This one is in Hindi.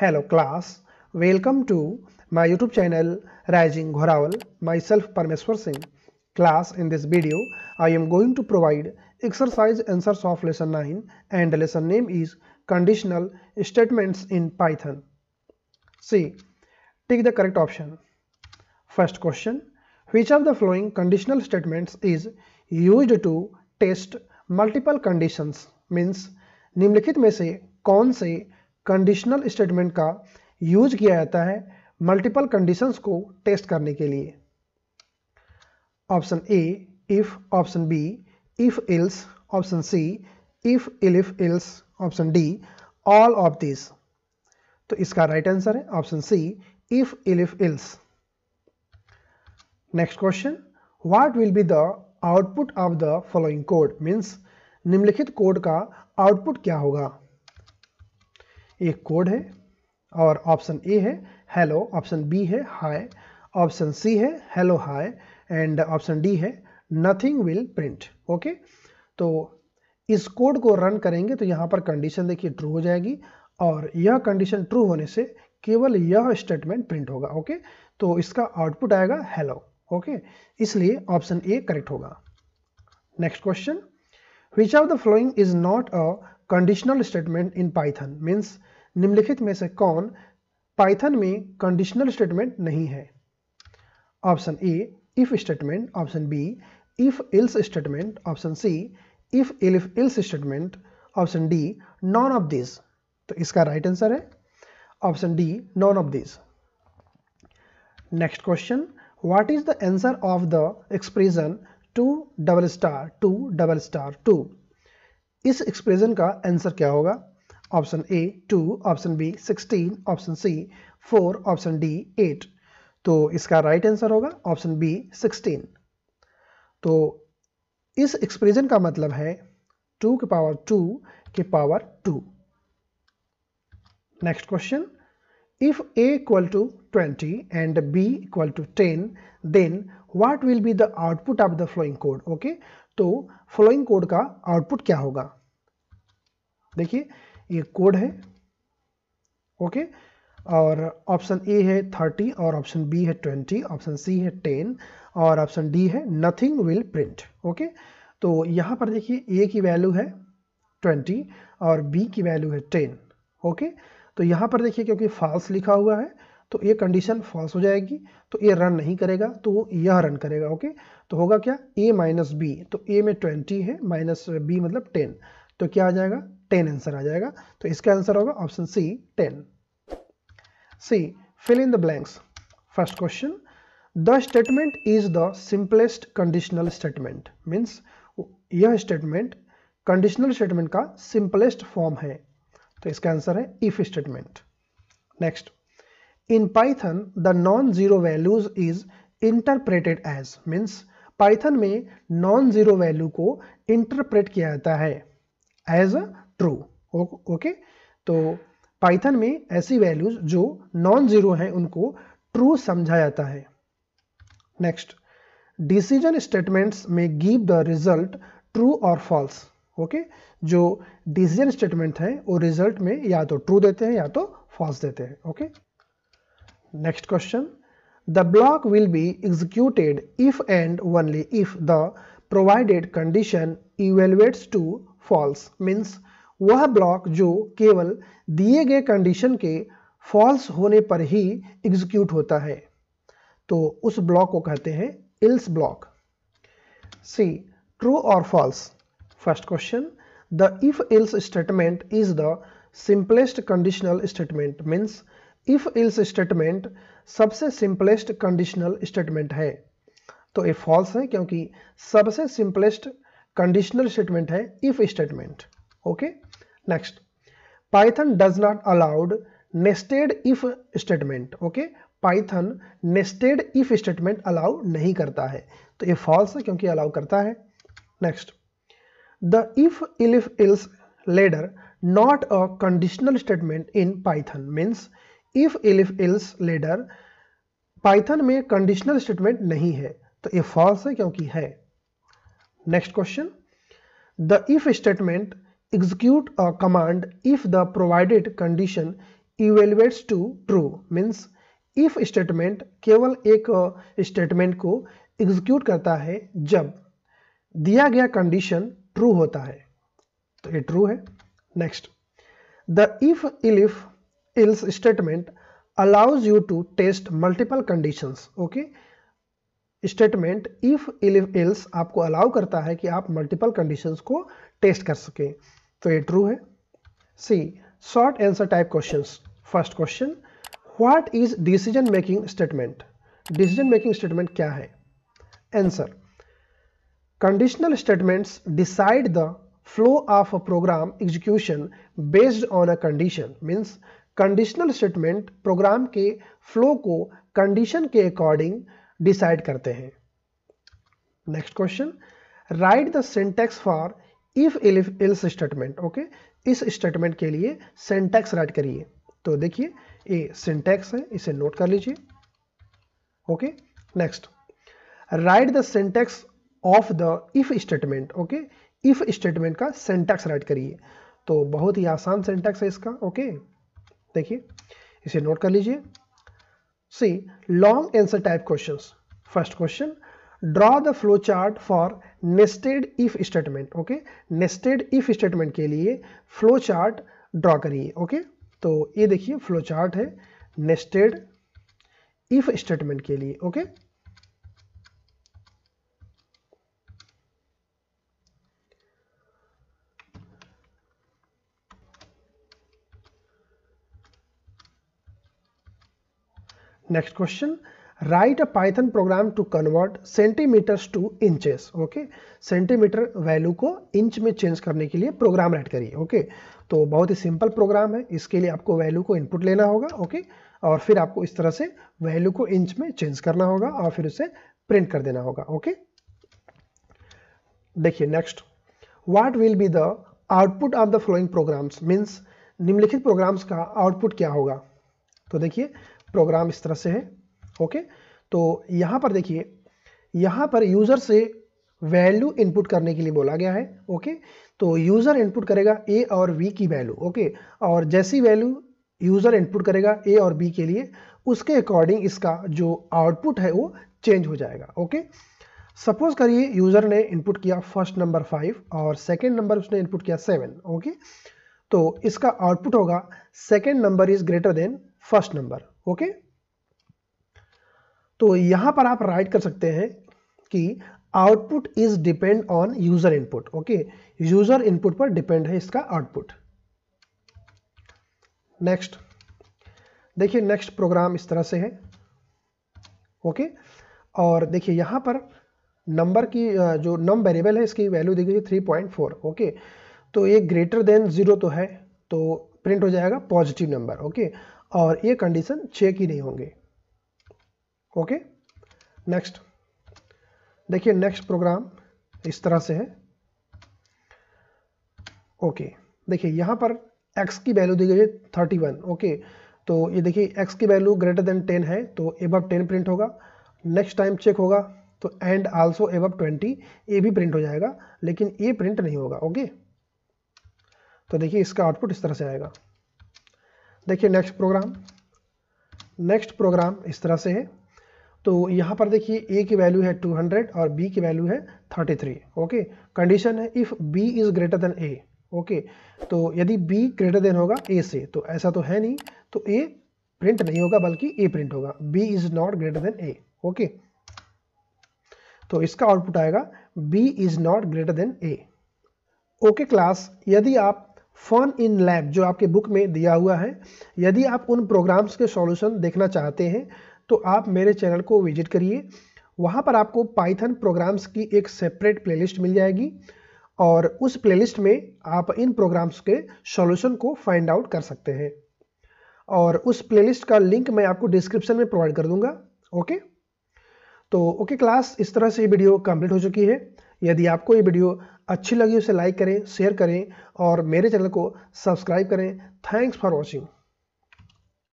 Hello class welcome to my YouTube channel rising Ghorawal my self Parmeshwar Singh class in this video I am going to provide exercise answers of lesson nine and lesson name is conditional statements in Python C take the correct option first question which are the following conditional statements is use to test multiple conditions means निम्नलिखित में से कौन से कंडीशनल स्टेटमेंट का यूज किया जाता है मल्टीपल कंडीशंस को टेस्ट करने के लिए option A if option B if else option C if elif else option D all of this तो इसका राइट आंसर है option C if elif else next question what will be the output of the following code means निम्नलिखित कोड का आउटपुट क्या होगा एक कोड है और ऑप्शन ए है हेलो ऑप्शन बी है हाय ऑप्शन सी है hello hi and option D है नथिंग विल प्रिंट ओके तो इस कोड को रन करेंगे तो यहाँ पर कंडीशन देखिए ट्रू हो जाएगी और यह कंडीशन ट्रू होने से केवल यह स्टेटमेंट प्रिंट होगा ओके तो इसका आउटपुट आएगा हेलो ओके इसलिए ऑप्शन ए करेक्ट होगा next question which of the following is not a conditional statement in Python means निम्नलिखित में से कौन पाइथन में कंडीशनल स्टेटमेंट नहीं है option A if statement option B if else statement option C if elif else statement option D none of this तो इसका राइट right आंसर है option D none of this next question what is the answer of the expression two double star two double star two इस एक्सप्रेशन का आंसर क्या होगा option A two option B sixteen option C four option D eight तो इसका राइट right आंसर होगा ऑप्शन बी सिक्सटीन तो इस एक्सप्रेशन का मतलब है टू के पावर टू के power two next question if a equal to 20 and b equal to 10 then what will be the output of the flowing code okay तो flowing code का output क्या होगा देखिए ये कोड है ओके okay? और ऑप्शन ए है 30 और ऑप्शन बी है 20 ऑप्शन सी है 10 और ऑप्शन डी है नथिंग विल प्रिंट ओके तो यहाँ पर देखिए ए की वैल्यू है 20 और बी की वैल्यू है 10 ओके okay? तो यहाँ पर देखिए क्योंकि फॉल्स लिखा हुआ है तो ये कंडीशन फॉल्स हो जाएगी तो ये रन नहीं करेगा तो वो यह रन करेगा ओके तो होगा क्या ए माइनस बी तो ए में ट्वेंटी है माइनस बी मतलब टेन तो क्या आ जाएगा टेन आंसर आ जाएगा तो इसका आंसर होगा option C ten C fill in the blanks first question the statement is the simplest conditional statement means यह स्टेटमेंट कंडीशनल स्टेटमेंट का सिंपलेस्ट फॉर्म है तो इसका आंसर है if statement next in Python the non zero values is interpreted as means Python में नॉन जीरो वैल्यू को इंटरप्रेट किया जाता है एज अ ट्रू ओके तो पाइथन में ऐसी वैल्यूज जो नॉन जीरो हैं उनको ट्रू समझा जाता है नेक्स्ट डिसीजन स्टेटमेंट्स में गिव द रिजल्ट ट्रू और फॉल्स ओके जो डिसीजन स्टेटमेंट है वो रिजल्ट में या तो ट्रू देते हैं या तो फॉल्स देते हैं okay next question the block will be executed if and only if the provided condition evaluates to false means वह ब्लॉक जो केवल दिए गए कंडीशन के फॉल्स होने पर ही एग्जीक्यूट होता है तो उस ब्लॉक को कहते हैं इल्स ब्लॉक सी ट्रू और false First question, the if else statement is the simplest conditional statement means if else statement सबसे simplest conditional statement है तो ये false है क्योंकि सबसे simplest conditional statement है if statement okay next python does not allowed nested if statement okay python nested if statement allow नहीं करता है तो ये false है क्योंकि allow करता है next the if elif else ladder not a conditional statement in python means if elif else ladder python में conditional statement नहीं है तो ये false है क्योंकि है next question the if statement execute a command if the provided condition evaluates to true means if statement केवल एक statement को execute करता है जब दिया गया condition ट्रू होता है तो ये ट्रू है next the if elif else statement allows you to test multiple condition okay statement if else आपको अलाउ करता है कि आप मल्टीपल कंडीशन को टेस्ट कर सकें तो ये ट्रू है C short answer type question first question what is decision making statement decision making statement क्या है answer conditional statements decide the flow of a program execution based on a condition means conditional statement program के फ्लो को कंडीशन के अकॉर्डिंग डिसाइड करते हैं next question write the syntax for if elif else statement okay इस स्टेटमेंट के लिए सिंटेक्स राइट करिए तो देखिए ये सिंटेक्स है इसे नोट कर लीजिए okay next write the syntax of the if statement okay if statement का सेंटेक्स राइट करिए तो बहुत ही आसान सेंटेक्स है इसका ओके देखिए इसे नोट कर लीजिए C long answer type question first question draw the flow chart for nested if statement okay nested if statement के लिए फ्लो चार्ट ड्रॉ करिए ओके तो ये देखिए फ्लो चार्ट है नेस्टेड इफ स्टेटमेंट के लिए okay okay? next question write a python program to convert centimeters to inches okay centimeter value को inch में change करने के लिए program write करिए okay तो बहुत ही simple program है इसके लिए आपको value को input लेना होगा okay और फिर आपको इस तरह से value को inch में change करना होगा और फिर उसे print कर देना होगा okay देखिए next what will be the output of the following programs means निम्नलिखित programs का output क्या होगा तो देखिए प्रोग्राम इस तरह से है ओके तो यहाँ पर देखिए यहाँ पर यूज़र से वैल्यू इनपुट करने के लिए बोला गया है ओके तो यूज़र इनपुट करेगा ए और वी की वैल्यू ओके और जैसी वैल्यू यूज़र इनपुट करेगा ए और बी के लिए उसके अकॉर्डिंग इसका जो आउटपुट है वो चेंज हो जाएगा ओके सपोज करिए यूज़र ने इनपुट किया फर्स्ट नंबर फाइव और सेकेंड नंबर उसने इनपुट किया सेवन ओके तो इसका आउटपुट होगा second number is greater than first number okay तो यहां पर आप राइट कर सकते हैं कि output is depend on user input okay user input पर डिपेंड है इसका आउटपुट नेक्स्ट देखिए नेक्स्ट प्रोग्राम इस तरह से है ओके okay? और देखिए यहां पर नंबर की जो नम वेरिएबल है इसकी वैल्यू देखिए थ्री पॉइंट फोर ओके तो ये ग्रेटर देन ज़ीरो तो है तो प्रिंट हो जाएगा पॉजिटिव नंबर ओके okay? और ये कंडीशन चेक ही नहीं होंगे ओके नेक्स्ट देखिए नेक्स्ट प्रोग्राम इस तरह से है ओके देखिए यहां पर x की वैल्यू दी गई है थर्टी वन ओके तो ये देखिए x की वैल्यू ग्रेटर देन टेन है तो एबव टेन प्रिंट होगा नेक्स्ट टाइम चेक होगा तो एंड आल्सो एब ट्वेंटी ये भी प्रिंट हो जाएगा लेकिन ये प्रिंट नहीं होगा ओके तो देखिए इसका आउटपुट इस तरह से आएगा देखिए नेक्स्ट प्रोग्राम नेक्स्ट प्रोग्राम इस तरह से है तो यहाँ पर देखिए ए की वैल्यू है 200 और बी की वैल्यू है 33 ओके कंडीशन है if B is greater than A okay तो यदि बी ग्रेटर देन होगा ए से तो ऐसा तो है नहीं तो ए प्रिंट नहीं होगा बल्कि ए प्रिंट होगा B is not greater than A okay तो इसका आउटपुट आएगा B is not greater than A okay class यदि आप फन इन लैब जो आपके बुक में दिया हुआ है यदि आप उन प्रोग्राम्स के सॉल्यूशन देखना चाहते हैं तो आप मेरे चैनल को विजिट करिए वहाँ पर आपको पाइथन प्रोग्राम्स की एक सेपरेट प्लेलिस्ट मिल जाएगी और उस प्लेलिस्ट में आप इन प्रोग्राम्स के सॉल्यूशन को फाइंड आउट कर सकते हैं और उस प्लेलिस्ट का लिंक मैं आपको डिस्क्रिप्शन में प्रोवाइड कर दूंगा ओके तो ओके क्लास इस तरह से वीडियो कंप्लीट हो चुकी है यदि आपको ये वीडियो अच्छी लगी उसे लाइक करें शेयर करें और मेरे चैनल को सब्सक्राइब करें थैंक्स फॉर वॉचिंग